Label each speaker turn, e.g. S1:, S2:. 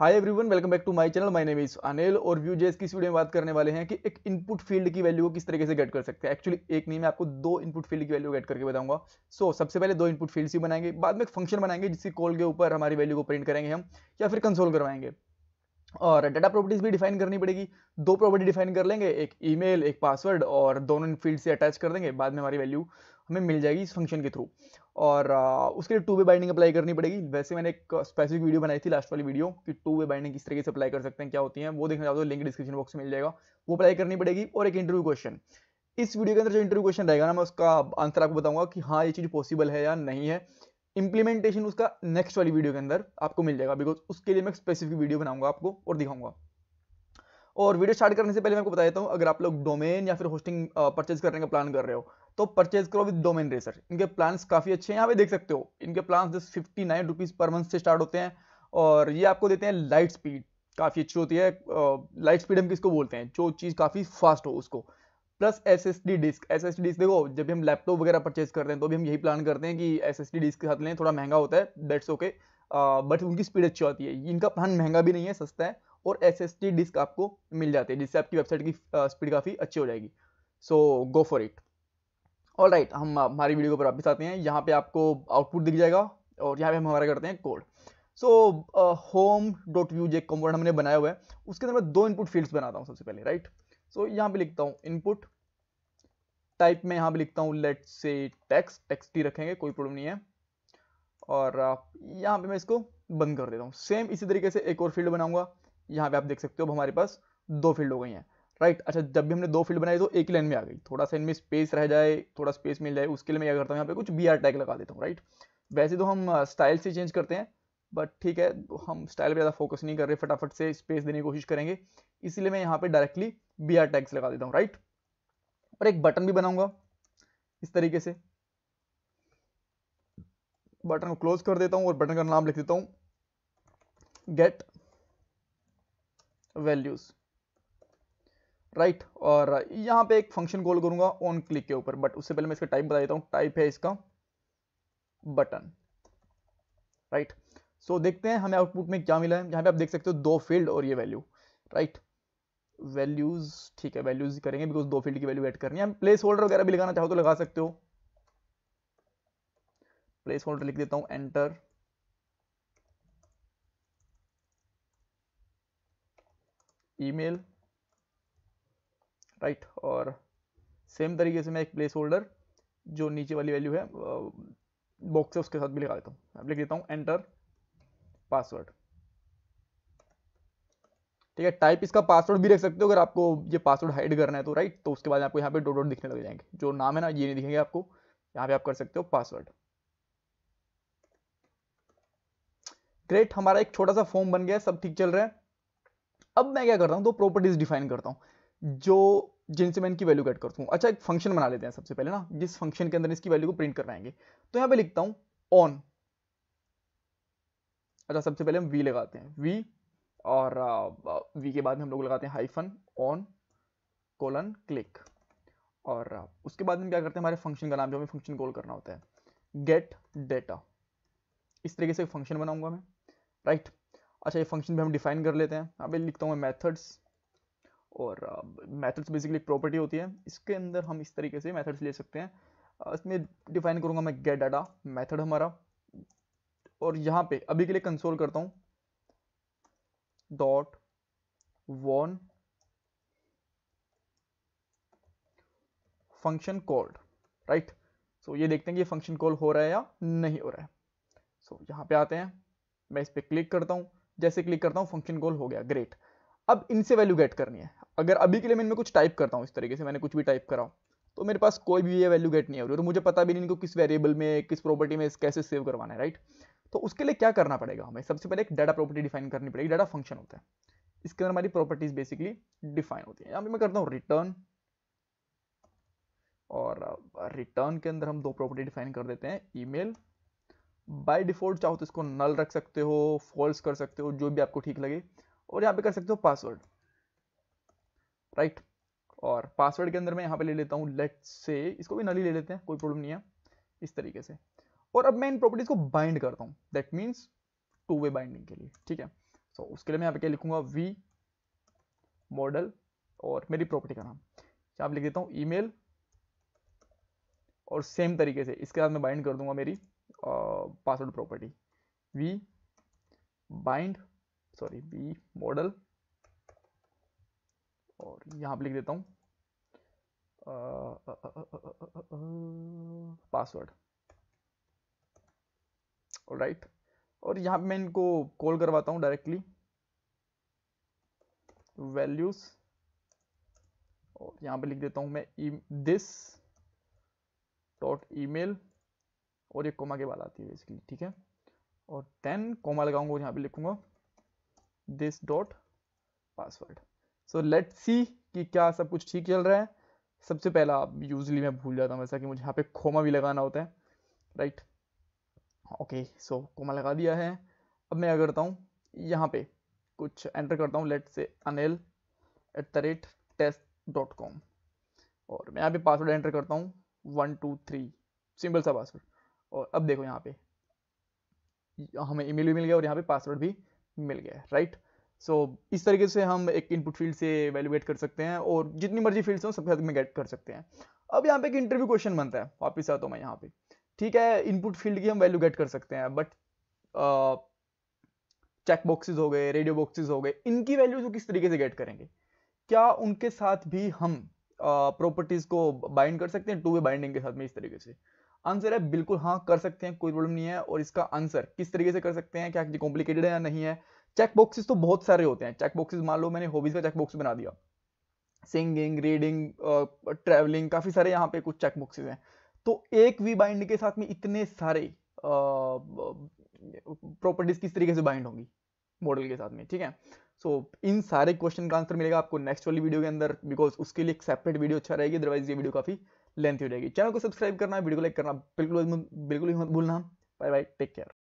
S1: Hi everyone welcome back to my channel my name is Anil और view जेस की इस वीडियो में बात करने वाले हैं कि एक इनपुट फील्ड की वैल्यू को किस तरीके से गेट कर सकते हैं एक्चुअली एक नहीं मैं आपको दो इनपुट फील्ड की वैल्यू गेट करके बताऊंगा सो so, सबसे पहले दो इनपुट फील्ड्स ही बनाएंगे बाद में एक फंक्शन बनाएंगे जिससे कॉल के ऊपर हमारी वैल्यू को प्रिंट करेंगे हम या फिर कंसोल करवाएंगे और डाटा प्रॉपर्टीज भी डिफाइन करनी पड़ेगी दो प्रॉपर्टी डिफाइन कर लेंगे एक ईमेल एक पासवर्ड और दोनों फील्ड से अटैच कर देंगे बाद में हमारी वैल्यू हमें मिल जाएगी इस फंक्शन के थ्रू और उसके लिए टू वे बाइंडिंग अप्लाई करनी पड़ेगी वैसे मैंने एक स्पेसिफिक वीडियो बनाई थी लास्ट वाली वीडियो कि टू वे बाइंडिंग किस तरीके से अप्लाई कर सकते हैं क्या होती है वो देखना चाहते हो लिंक डिस्क्रिप्शन बॉक्स में मिल जाएगा वो अप्लाई करनी पड़ेगी और एक इंटरव्यू क्वेश्चन इस वीडियो के अंदर जो इंटरव्यू क्वेश्चन रहेगा ना मैं उसका आंसर आपको बताऊंगा कि हाँ ये चीज़ पॉसिबल है या नहीं है इंप्लीमेंटेशन उसका नेक्स्ट वाली वीडियो के अंदर आपको मिल जाएगा बिकॉज उसके लिए मैं स्पेसिफिक वीडियो बनाऊंगा आपको और दिखाऊंगा और वीडियो स्टार्ट करने से पहले मैं आपको बता देता हूँ अगर आप लोग डोमेन या फिर होस्टिंग परचेज करने का प्लान कर रहे हो तो परचेज करो विद डोमेन रेसर इनके प्लान्स काफ़ी अच्छे हैं यहाँ पे देख सकते हो इनके plans just fifty nine rupees per month से स्टार्ट होते हैं और ये आपको देते हैं लाइट स्पीड काफ़ी अच्छी होती है लाइट स्पीड हम किसको बोलते हैं जो चीज़ काफ़ी फास्ट हो उसको plus S S D disk S S D disk देखो जब भी हम लैपटॉप वगैरह परचेज करते हैं तो भी हम यही प्लान करते हैं कि एस एस डी डिस्क के साथ लें थोड़ा महंगा होता है डेट्स ओके बट उनकी स्पीड अच्छी होती है इनका प्लान महंगा भी नहीं है सस्ता है और एस एस डी डिस्क आपको मिल जाती है जिससे आपकी वेबसाइट की स्पीड काफ़ी अच्छी हो जाएगी so go for it all right हम हमारी वीडियो पर वापस आते हैं यहाँ पे आपको आउटपुट दिख जाएगा और यहाँ पे हम हमारा करते हैं code so home dot Vue जो एक कंपोनेंट हमने बनाया हुआ है उसके अंदर मैं दो इनपुट फील्ड्स बनाता हूँ सबसे पहले राइट सो so, यहाँ पे लिखता हूँ इनपुट टाइप में यहाँ पे लिखता हूँ लेट से टेक्स टेक्स्ट ही रखेंगे कोई प्रॉब्लम नहीं है और uh, यहाँ पे मैं इसको बंद कर देता हूँ सेम इसी तरीके से एक और फील्ड बनाऊंगा यहाँ पे आप देख सकते हो हमारे पास दो फील्ड हो गई हैं राइट अच्छा जब भी हमने दो फील्ड बनाई तो एक ही लाइन में आ गई थोड़ा सा इनमें स्पेस रह जाए थोड़ा स्पेस मिल जाए उसके लिए मैं क्या करता हूँ यहाँ पे कुछ बी आर टैग लगा देता हूँ राइट वैसे तो हम स्टाइल से चेंज करते हैं बट ठीक है हम स्टाइल पर ज़्यादा फोकस नहीं कर रहे फटाफट से स्पेस देने की कोशिश करेंगे इसीलिए मैं यहाँ पे डायरेक्टली बी आर टैग्स लगा देता हूँ राइट और एक बटन भी बनाऊंगा इस तरीके से बटन को क्लोज कर देता हूँ और बटन का नाम लिख देता हूँ गेट वैल्यूज़ राइट और यहाँ पे एक फंक्शन कॉल करूंगा ऑन क्लिक के ऊपर बट उससे पहले मैं इसका टाइप बता देता हूँ टाइप है इसका बटन राइट सो देखते हैं हमें आउटपुट में क्या मिला है यहाँ पे आप देख सकते हो दो फील्ड और ये वैल्यू राइट वैल्यूज़ ठीक है वैल्यूज़ करेंगे बिकॉज दो फील्ड की वैल्यू एड करनी है प्लेस होल्डर वगैरह भी लगाना चाहो तो लगा सकते हो प्लेस होल्डर लिख देता हूँ एंटर ईमेल राइट और सेम तरीके से मैं एक प्लेस होल्डर जो नीचे वाली वैल्यू है बॉक्स है उसके साथ भी लिखा देता हूँ लिख देता हूँ एंटर पासवर्ड ठीक है टाइप इसका पासवर्ड भी रख सकते हो अगर आपको ये पासवर्ड हाइड करना है तो राइट तो उसके बाद आपको यहाँ पे डॉट डॉट दिखने लग जाएंगे जो नाम है ना ये नहीं दिखेंगे आपको यहाँ पे आप कर सकते हो पासवर्ड ग्रेट हमारा एक छोटा सा फॉर्म बन गया सब ठीक चल रहा है अब मैं क्या करता हूँ तो प्रॉपर्टीज डिफाइन करता हूँ जो जिनसे मैं इनकी वैल्यू कट कर हूँ अच्छा एक फंक्शन बना लेते हैं सबसे पहले ना जिस फंक्शन के अंदर इसकी वैल्यू को प्रिंट करवाएंगे तो यहाँ पे लिखता हूँ ऑन अच्छा सबसे पहले हम वी लगाते हैं वी और वी के बाद में हम लोग लगाते हैं हाइफन ऑन कोलन क्लिक और उसके बाद हम क्या करते हैं हमारे फंक्शन का नाम जो हमें फंक्शन कॉल करना होता है गेट डेटा इस तरीके से फंक्शन बनाऊंगा मैं राइट right. अच्छा ये फंक्शन भी हम डिफाइन कर लेते हैं अब लिखता हूँ मैं मैथड्स और मेथड्स बेसिकली प्रॉपर्टी होती है इसके अंदर हम इस तरीके से मेथड्स ले सकते हैं uh, इसमें डिफाइन करूँगा मैं गेट डाटा मेथड हमारा और यहाँ पे अभी के लिए कंसोल करता हूँ dot on function called right so ये देखते हैं कि ये फंक्शन कॉल हो रहा है या नहीं हो रहा है सो so, यहाँ पे आते हैं मैं इस पर क्लिक करता हूँ जैसे क्लिक करता हूँ फंक्शन कॉल हो गया ग्रेट अब इनसे वैल्यू गेट करनी है अगर अभी के लिए मैं इनमें कुछ टाइप करता हूँ इस तरीके से मैंने कुछ भी टाइप करा तो मेरे पास कोई भी ये वैल्यू गेट नहीं हो तो रही और मुझे पता भी नहीं इनको किस वेरिएबल में किस प्रॉपर्टी में कैसे सेव करवाना है राइट तो उसके लिए क्या करना पड़ेगा हमें सबसे पहले एक डाटा प्रॉपर्टी डिफाइन करनी पड़ेगी डाटा फंक्शन होता है इसके अंदर हमारी प्रॉपर्टीज बेसिकली डिफाइन होती है यहाँ पे मैं करता हूँ रिटर्न और रिटर्न के अंदर हम दो प्रॉपर्टी डिफाइन कर देते हैं ईमेल बाय डिफॉल्ट चाहो तो इसको नल रख सकते हो फॉल्स कर सकते हो जो भी आपको ठीक लगे और यहाँ पे कर सकते हो पासवर्ड राइट right? और पासवर्ड के अंदर मैं यहाँ पे ले लेता हूँ लेट से इसको भी नली ले लेते हैं कोई प्रॉब्लम नहीं है इस तरीके से और अब मैं इन प्रॉपर्टीज को बाइंड करता हूँ that means two way binding के लिए ठीक है सो so, उसके लिए मैं यहाँ पे क्या लिखूंगा वी मॉडल और मेरी प्रॉपर्टी का नाम यहाँ लिख देता हूँ ई और सेम तरीके से इसके बाद मैं बाइंड कर दूंगा मेरी password property v bind sorry v model और यहाँ पर लिख देता हूँ पासवर्ड राइट और यहाँ पे मैं इनको कॉल करवाता हूँ डायरेक्टली वैल्यूज और यहाँ पे लिख देता हूँ मैं दिस डॉट ईमेल और ये कोमा के बाद आती है बेसिकली ठीक है और देन कोमा लगाऊंगा और यहाँ पे लिखूंगा this dot password so let see कि क्या सब कुछ ठीक चल रहा है सबसे पहला यूजली मैं भूल जाता हूँ वैसा कि मुझे यहाँ पे खोमा भी लगाना होता है राइट ओके सो खोमा लगा दिया है अब मैं क्या करता हूँ यहाँ पे कुछ एंटर करता हूँ let say Anil at the rate test dot com और मैं यहाँ पे पासवर्ड एंटर करता हूँ वन टू थ्री सिंपल सा पासवर्ड और अब देखो यहाँ पे हमें ईमेल भी मिल गया और यहाँ पे पासवर्ड भी मिल गया राइट right? सो so, इस तरीके से हम एक इनपुट फील्ड से वैल्यूएट कर सकते हैं और जितनी मर्जी फील्ड्स हों सबके साथ में गेट कर सकते हैं अब यहाँ पे एक इंटरव्यू क्वेश्चन बनता है वापिस आता हूँ मैं यहाँ पे ठीक है इनपुट फील्ड की हम वैल्यू गेट कर सकते हैं बट चेक बॉक्सेस हो गए रेडियो बॉक्सेस हो गए इनकी वैल्यूज किस तरीके से गेट करेंगे क्या उनके साथ भी हम प्रॉपर्टीज को बाइंड कर सकते हैं टू वे बाइंडिंग के साथ में इस तरीके से आंसर है बिल्कुल हाँ कर सकते हैं कोई प्रॉब्लम नहीं है और इसका आंसर किस तरीके से कर सकते हैं क्या कॉम्प्लिकेटेड है या नहीं है चेक बॉक्सेस तो बहुत सारे होते हैं चेक बॉक्सेस मान लो मैंने हॉबीज का चेक बॉक्स बना दिया सिंगिंग रीडिंग ट्रैवलिंग काफ़ी सारे यहाँ पे कुछ चेक बॉक्सेस हैं तो एक वी बाइंड के साथ में इतने सारे प्रॉपर्टीज किस तरीके से बाइंड होंगी मॉडल के साथ में ठीक है सो so, इन सारे क्वेश्चन का आंसर मिलेगा आपको नेक्स्ट वाली वीडियो के अंदर बिकॉज उसके लिए एक सेपरेट वीडियो अच्छा रहेगी अदरवाइज ये वीडियो काफी लेंथी हो जाएगी चैनल को सब्सक्राइब करना वीडियो लाइक करना बिल्कुल बिल्कुल ही मत भूलना बाय बाय टेक केयर